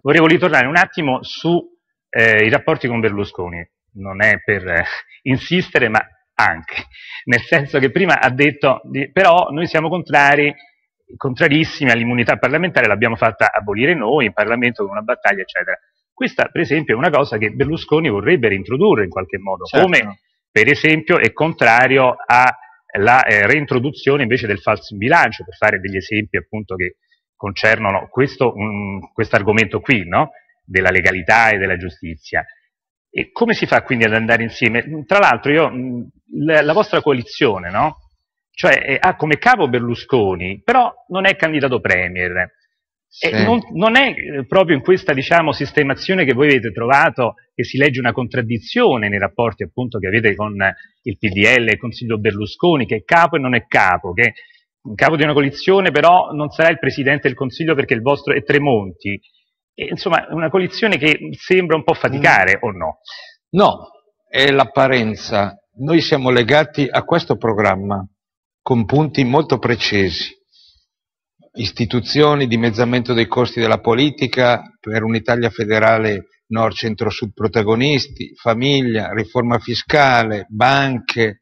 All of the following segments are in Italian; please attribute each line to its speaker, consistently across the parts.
Speaker 1: Volevo ritornare un attimo sui eh, rapporti con Berlusconi, non è per eh, insistere, ma anche, nel senso che prima ha detto, di, però noi siamo contrari, contrarissimi all'immunità parlamentare, l'abbiamo fatta abolire noi in Parlamento con una battaglia, eccetera. Questa, per esempio, è una cosa che Berlusconi vorrebbe reintrodurre in qualche modo, certo. come per esempio è contrario alla eh, reintroduzione invece del falso in bilancio, per fare degli esempi appunto che concernono questo quest argomento qui, no? della legalità e della giustizia. E come si fa quindi ad andare insieme? Tra l'altro io, la, la, vostra coalizione, no? Cioè eh, ha come capo Berlusconi, però non è candidato premier. Sì. E non, non, è eh, proprio in questa, diciamo, sistemazione che voi avete trovato che si legge una contraddizione nei rapporti appunto che avete con il PDL, il Consiglio Berlusconi, che è capo e non è capo, che in capo di una coalizione, però non sarà il Presidente del Consiglio perché il vostro è Tremonti. E, insomma, è una coalizione che sembra un po' faticare,
Speaker 2: mm. o no? No, è l'apparenza. Noi siamo legati a questo programma con punti molto precisi. Istituzioni, dimezzamento dei costi della politica per un'Italia federale nord, centro, sud protagonisti, famiglia, riforma fiscale, banche,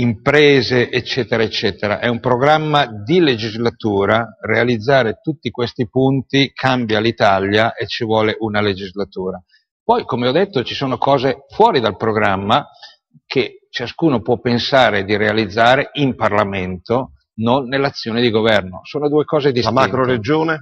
Speaker 2: imprese, eccetera, eccetera. È un programma di legislatura, realizzare tutti questi punti cambia l'Italia e ci vuole una legislatura. Poi, come ho detto, ci sono cose fuori dal programma che ciascuno può pensare di realizzare in Parlamento, non nell'azione di governo. Sono due cose distinte. La macro-regione?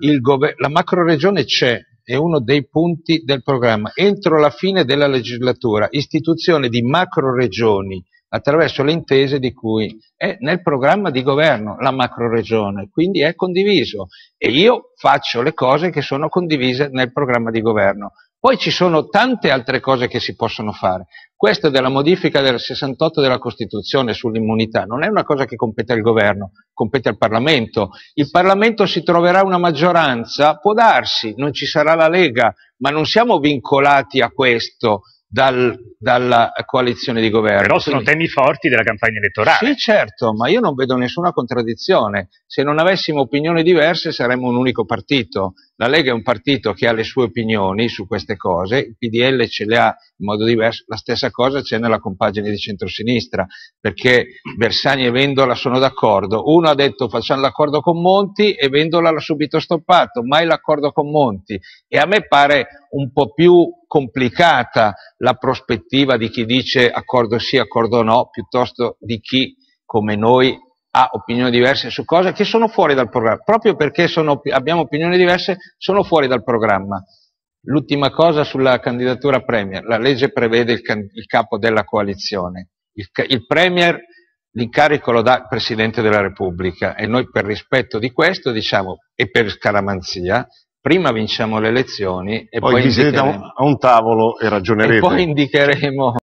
Speaker 2: la macro-regione c'è, è uno dei punti del programma. Entro la fine della legislatura, istituzione di macro-regioni, attraverso le intese di cui è nel programma di governo la macroregione, quindi è condiviso e io faccio le cose che sono condivise nel programma di governo. Poi ci sono tante altre cose che si possono fare. Questo della modifica del 68 della Costituzione sull'immunità non è una cosa che compete al governo, compete al Parlamento. Il Parlamento si troverà una maggioranza, può darsi, non ci sarà la Lega, ma non siamo vincolati a questo dal, dalla coalizione di governo. Però sono temi forti della campagna elettorale. Sì, certo, ma io non vedo nessuna contraddizione. Se non avessimo opinioni diverse saremmo un unico partito, la Lega è un partito che ha le sue opinioni su queste cose, il PDL ce le ha in modo diverso, la stessa cosa c'è nella compagine di centrosinistra, perché Bersani e Vendola sono d'accordo, uno ha detto facciamo l'accordo con Monti e Vendola l'ha subito stoppato, mai l'accordo con Monti e a me pare un po' più complicata la prospettiva di chi dice accordo sì, accordo no, piuttosto di chi come noi ha opinioni diverse su cose che sono fuori dal programma, proprio perché sono, abbiamo opinioni diverse sono fuori dal programma. L'ultima cosa sulla candidatura Premier, la legge prevede il, can, il capo della coalizione, il, il Premier l'incarico lo dà il Presidente della Repubblica e noi per rispetto di questo diciamo e per scaramanzia prima vinciamo le elezioni e poi, poi vi indicheremo... a un, tavolo e ragioneremo. E poi indicheremo...